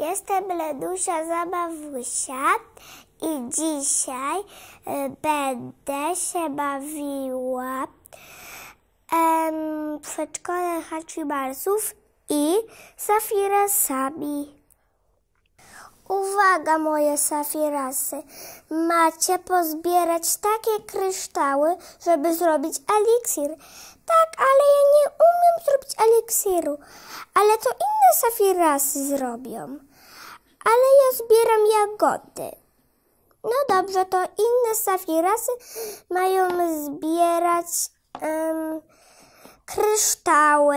Jestem Ledusia Zabawusia i dzisiaj e, będę się bawiła em, przedszkole Hachimarsów i safirasami. Uwaga moje safirasy, macie pozbierać takie kryształy, żeby zrobić eliksir. Tak, ale ja nie umiem zrobić eliksiru, ale to inne safirasy zrobią ale ja zbieram jagody. No dobrze, to inne safirasy mają zbierać um, kryształy.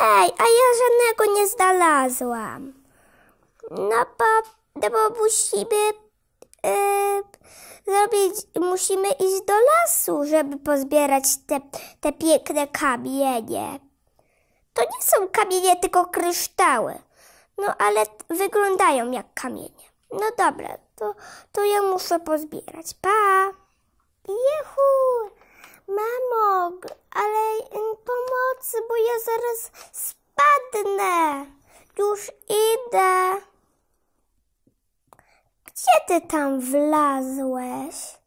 Ej, a ja żadnego nie znalazłam. No bo, no bo musimy e, zrobić, musimy iść do lasu, żeby pozbierać te, te piękne kamienie. To nie są kamienie, tylko kryształy. No ale wyglądają jak kamienie. No dobra, to, to ja muszę pozbierać. Pa! Jehu! Mamo, ale mm, pomocy, bo ja zaraz spadnę. Już idę. Gdzie ty tam wlazłeś?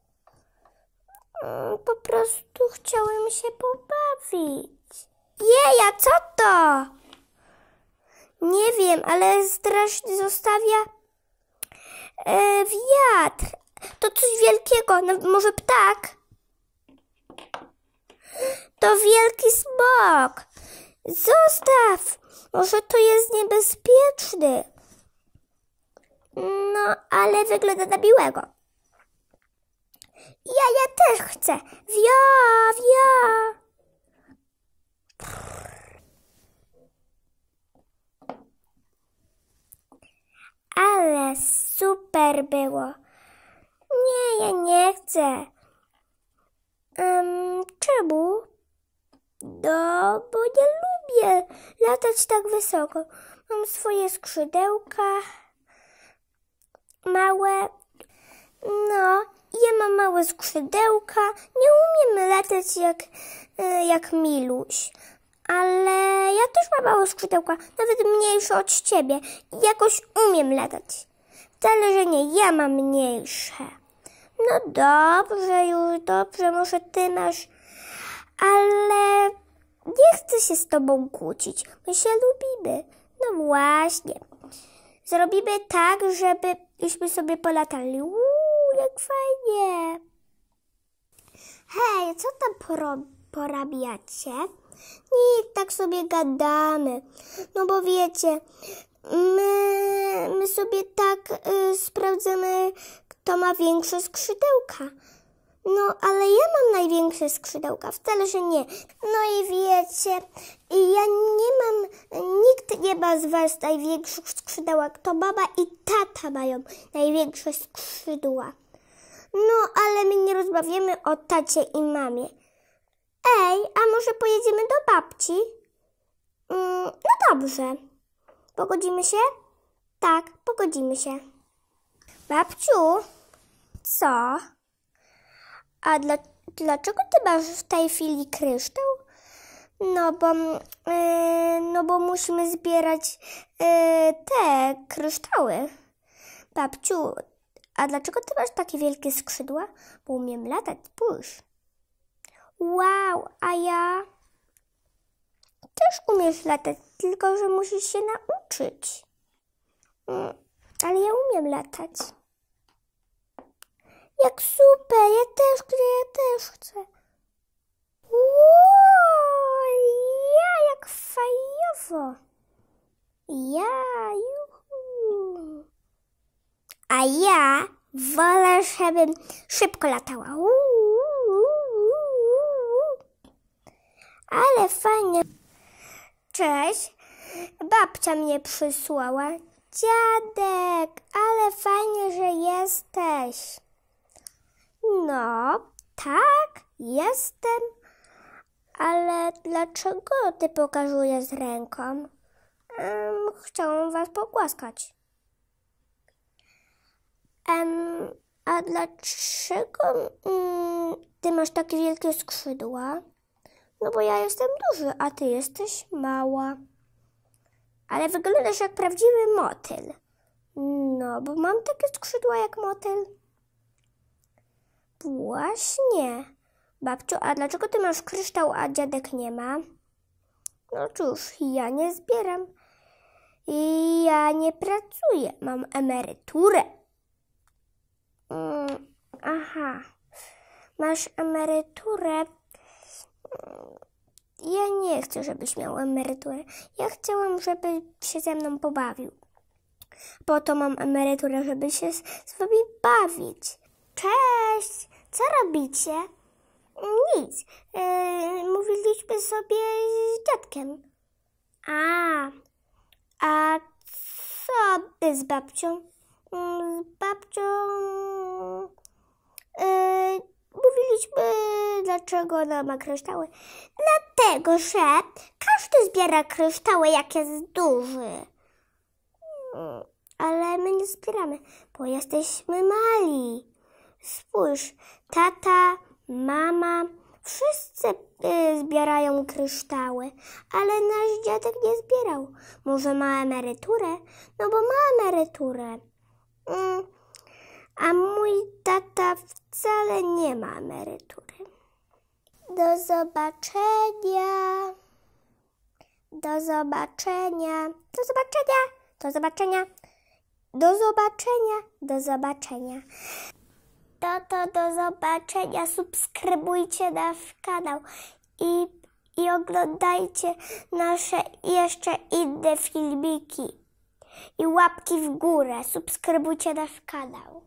Mm, po prostu chciałem się pobawić. Jeja, co to? Nie wiem, ale strasznie zostawia e, wiatr. To coś wielkiego, no, może ptak? To wielki smok. Zostaw! Może to jest niebezpieczny. No, ale wygląda na biłego. Ja, ja też chcę. Wio, wio. super było. Nie, ja nie chcę. Um, czemu? No, bo nie lubię latać tak wysoko. Mam swoje skrzydełka małe. No, ja mam małe skrzydełka. Nie umiem latać jak, e, jak Miluś. Ale ja też mam małe skrzydełka, nawet mniejsze od ciebie. Jakoś umiem latać nie ja mam mniejsze. No dobrze, już dobrze, może ty masz, ale nie chcę się z tobą kłócić. My się lubimy. No właśnie. Zrobimy tak, żeby sobie polatali. Uuu, jak fajnie. Hej, co tam porabiacie? Nic, tak sobie gadamy. No bo wiecie, my my sobie tak y, sprawdzamy, kto ma większe skrzydełka. No, ale ja mam największe skrzydełka, wcale, że nie. No i wiecie, ja nie mam, nikt nie ma z Was największych skrzydełek. To baba i tata mają największe skrzydła. No, ale my nie rozmawiamy o tacie i mamie. Ej, a może pojedziemy do babci? Mm, no dobrze. Pogodzimy się? Tak, pogodzimy się. Babciu, co? A dla, dlaczego ty masz w tej chwili kryształ? No bo, mm, yy, no bo musimy zbierać yy, te kryształy. Babciu, a dlaczego ty masz takie wielkie skrzydła? Bo umiem latać, spójrz. Wow, a ja też umiesz latać, tylko że musisz się nauczyć. Mm, ale ja umiem latać. Jak super, ja też chcę, ja też chcę. Wow, ja, jak fajowo. Ja, juhu. A ja wolę, żebym szybko latała. Ale fajnie. Cześć. Babcia mnie przysłała. Dziadek, ale fajnie, że jesteś. No, tak, jestem. Ale dlaczego ty pokazujesz ręką? Um, chciałam was pogłaskać. Um, a dlaczego um, ty masz takie wielkie skrzydła? No bo ja jestem duży, a ty jesteś mała ale wyglądasz jak prawdziwy motyl. No, bo mam takie skrzydła jak motyl. Właśnie. Babciu, a dlaczego ty masz kryształ, a dziadek nie ma? No cóż, ja nie zbieram. I ja nie pracuję, mam emeryturę. Mm, aha, masz emeryturę ja nie chcę, żebyś miał emeryturę. Ja chciałam, żeby się ze mną pobawił. Po to mam emeryturę, żeby się z, z wami bawić. Cześć! Co robicie? Nic. Yy, mówiliśmy sobie z dziadkiem. A, a co z babcią? Mm, z babcią... Yy, Mówiliśmy, dlaczego ona ma kryształy. Dlatego, że każdy zbiera kryształy, jak jest duży. Ale my nie zbieramy, bo jesteśmy mali. Spójrz, tata, mama, wszyscy y, zbierają kryształy, ale nasz dziadek nie zbierał. Może ma emeryturę? No bo ma emeryturę. Mm, a mój tata wcale nie ma emerytury. Do zobaczenia. Do zobaczenia. Do zobaczenia. Do zobaczenia. Do zobaczenia. Do zobaczenia. To to do zobaczenia. Subskrybujcie nasz kanał i, i oglądajcie nasze jeszcze inne filmiki. I łapki w górę. Subskrybujcie nasz kanał.